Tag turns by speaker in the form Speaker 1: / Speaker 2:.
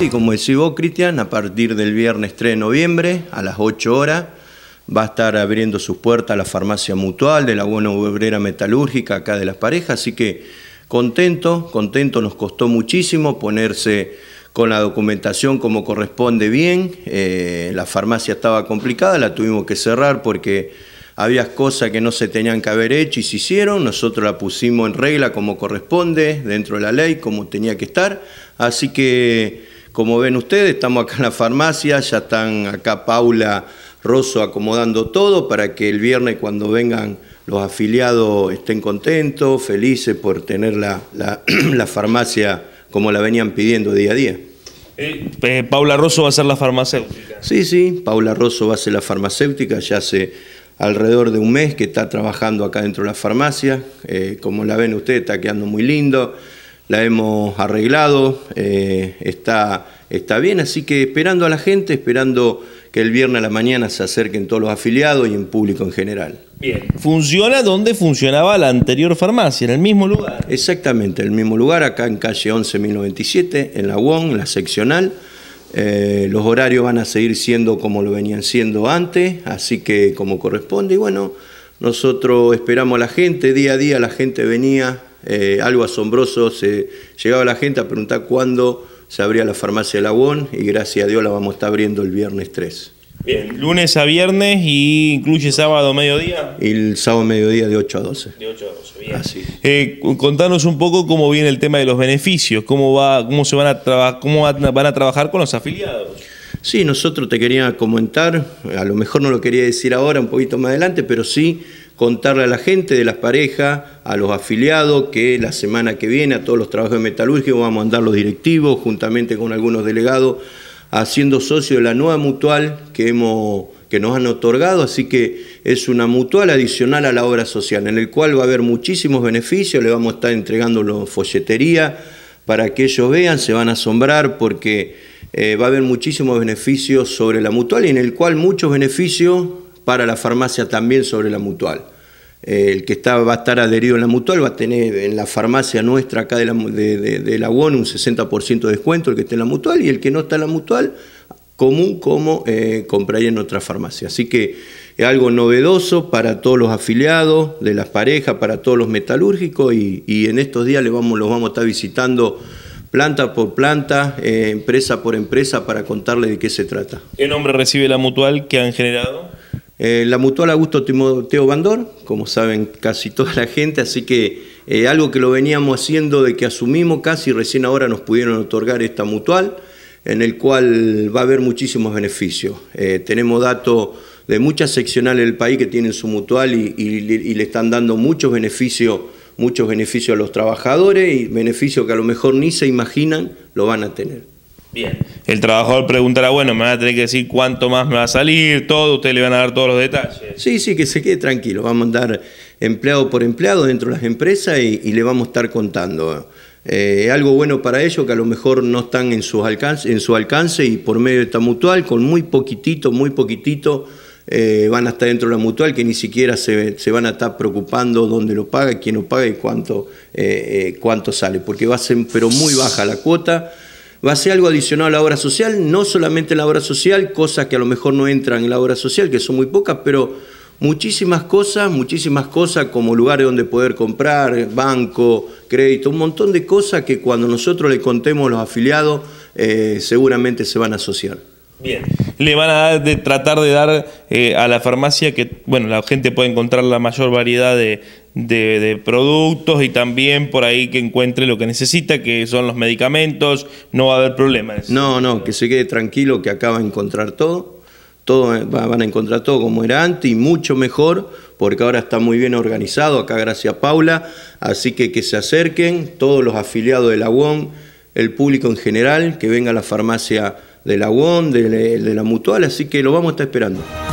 Speaker 1: Sí, como decís vos, Cristian, a partir del viernes 3 de noviembre a las 8 horas va a estar abriendo sus puertas la farmacia mutual de la buena obrera metalúrgica acá de las parejas, así que contento, contento, nos costó muchísimo ponerse con la documentación como corresponde bien, eh, la farmacia estaba complicada, la tuvimos que cerrar porque había cosas que no se tenían que haber hecho y se hicieron, nosotros la pusimos en regla como corresponde, dentro de la ley, como tenía que estar, así que como ven ustedes, estamos acá en la farmacia, ya están acá Paula, Rosso acomodando todo para que el viernes cuando vengan los afiliados estén contentos, felices por tener la, la, farmacia como la venían pidiendo día a día. Eh, eh, Paula Rosso va a ser la farmacéutica. Sí, sí, Paula Rosso va a ser la farmacéutica, ya hace alrededor de un mes que está trabajando acá dentro de la farmacia, eh, como la ven ustedes está quedando muy lindo la hemos arreglado, eh, está, está bien, así que esperando a la gente, esperando que el viernes a la mañana se acerquen todos los afiliados y en público en general.
Speaker 2: Bien, funciona donde funcionaba la anterior farmacia, en el
Speaker 1: mismo lugar. Exactamente, en el mismo lugar, acá en calle 11.097, en la UON, en la seccional. Eh, los horarios van a seguir siendo como lo venían siendo antes, así que como corresponde. Y bueno, nosotros esperamos a la gente, día a día la gente venía, eh, algo asombroso, se llegaba la gente a preguntar cuándo se abría la farmacia de la y gracias a Dios la vamos a estar abriendo el
Speaker 2: viernes 3. Bien, lunes a viernes y incluye sábado mediodía. Y el sábado mediodía de 8 a 12. De 8 a 12, bien. Eh, contanos un poco cómo viene el tema de los beneficios, cómo va, cómo se van a cómo van a trabajar con los afiliados. Sí, nosotros te quería comentar, a lo mejor no lo quería
Speaker 1: decir ahora, un poquito más adelante, pero sí contarle a la gente de las parejas, a los afiliados, que la semana que viene a todos los trabajos de metalúrgico vamos a mandar los directivos, juntamente con algunos delegados, haciendo socio de la nueva mutual que, nos han otorgado, así que es una mutual adicional a la obra social, en el cual va a haber muchísimos beneficios, le vamos a estar entregando los folletería para que ellos vean, se van a asombrar porque eh, va a haber muchísimos beneficios sobre la mutual y en el cual muchos beneficios para la farmacia también sobre la mutual. Eh, el que está, va a estar adherido en la mutual va a tener en la farmacia nuestra acá de la, de, la UON un 60% de descuento el que esté en la mutual y el que no está en la mutual, común como eh, compraría en otra farmacia. Así que es algo novedoso para todos los afiliados de las parejas, para todos los metalúrgicos y, en estos días le vamos, los vamos a estar visitando planta por planta, eh, empresa por empresa para contarles de qué se trata.
Speaker 2: ¿Qué nombre recibe la mutual que han generado?
Speaker 1: Eh, la mutual Augusto teo Bandor, como saben casi toda la gente, así que eh, algo que lo veníamos haciendo de que asumimos casi, recién ahora nos pudieron otorgar esta mutual, en el cual va a haber muchísimos beneficios. Eh, tenemos datos de muchas seccionales del país que tienen su mutual y, y le están dando muchos beneficios muchos beneficios a los trabajadores y beneficios que a lo mejor ni se imaginan lo van a
Speaker 2: tener. Bien. El trabajador preguntará, bueno, me va a tener que decir cuánto más me va a salir, todo, ustedes le van a dar todos los detalles. Sí, sí, que se quede tranquilo, vamos a andar empleado por empleado dentro de las empresas y,
Speaker 1: le vamos a estar contando. Eh, algo bueno para ellos que a lo mejor no están en, sus alcance, en su alcance y por medio de esta mutual, con muy poquitito, muy poquitito, eh, van a estar dentro de la mutual, que ni siquiera se, van a estar preocupando dónde lo paga, quién lo paga y cuánto, eh, cuánto sale, porque va a ser pero muy baja la cuota va a ser algo adicional a la obra social, no solamente la obra social, cosas que a lo mejor no entran en la obra social, que son muy pocas, pero muchísimas cosas, muchísimas cosas como lugares donde poder comprar, banco, crédito, un montón de cosas que cuando nosotros le contemos a los afiliados eh, seguramente se van a asociar.
Speaker 2: Bien, le van a tratar de dar eh, a la farmacia que, bueno, la gente puede encontrar la mayor variedad de, de, productos y también por ahí que encuentre lo que necesita, que son los medicamentos, no va a haber problemas. No, no, que se quede tranquilo que acá va a encontrar todo, todo eh, van a encontrar todo como era
Speaker 1: antes y mucho mejor, porque ahora está muy bien organizado, acá gracias a Paula, así que que se acerquen todos los afiliados de la UON, el público en general, que venga a la farmacia de la UON, de la Mutual, así que lo vamos a estar esperando.